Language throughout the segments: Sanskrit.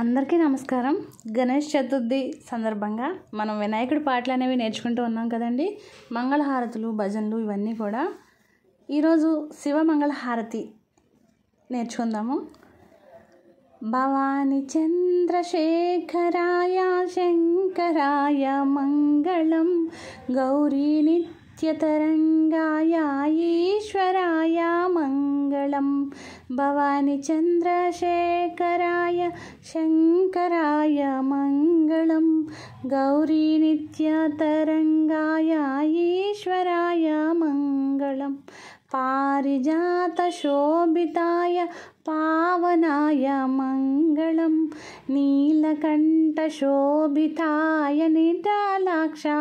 అందరికీ నమస్కారం గణేష్ చతుర్థి సందర్భంగా మనం వినాయకుడి పాటలు అనేవి నేర్చుకుంటూ ఉన్నాం కదండి మంగళహారతులు భజనలు ఇవన్నీ కూడా ఈరోజు శివ మంగళహారతి నేర్చుకుందాము భవాని చంద్రశేఖరాయ శంకరాయ మంగళం గౌరీ నిత్య नित्यतरङ्गाय ईश्वराय मङ्गलं भवानि चन्द्रशेखराय शङ्कराय मङ्गलं गौरीनित्यतरङ्गाय ईश्वराय मङ्गलम् पारिजातशोभिताय पावनाय मलं नीलकण्ठशोभिताय नितालाक्षा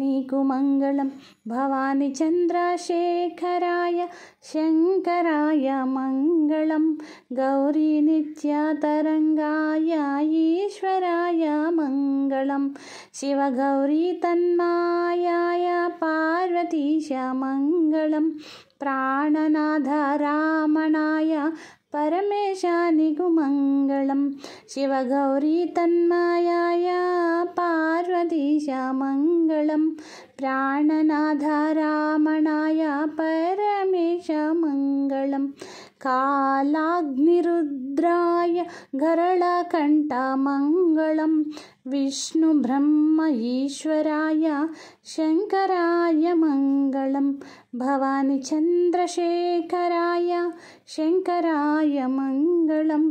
निकुमङ्गलं भवानि चन्द्रशेखराय शङ्कराय मङ्गलं गौरीनित्यतरङ्गाय ईश्वराय मङ्गलं शिवगौरी तन्ना प्रतिशमङ्गलं प्राणनाधरामणाय परमेशनिगुमङ्गलं शिवगौरी तन्मयाय पार्वतीशमङ्गलं प्राणनाधरामणाय परमेशमङ्गलम् कालाग्निरुद्राय गरळकण्ठमङ्गलं विष्णुब्रह्म ईश्वराय शङ्कराय मङ्गलं भवानि चन्द्रशेखराय शङ्कराय मङ्गलं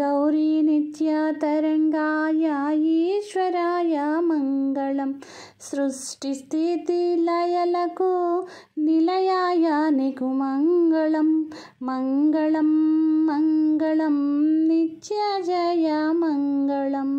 गौरीनित्यतरङ्गाय ईश्वराय मङ्गलं సృష్టి స్థితి లయలకు నిలయాయానికు మంగళం మంగళం మంగళం నిత్య జయ మంగళం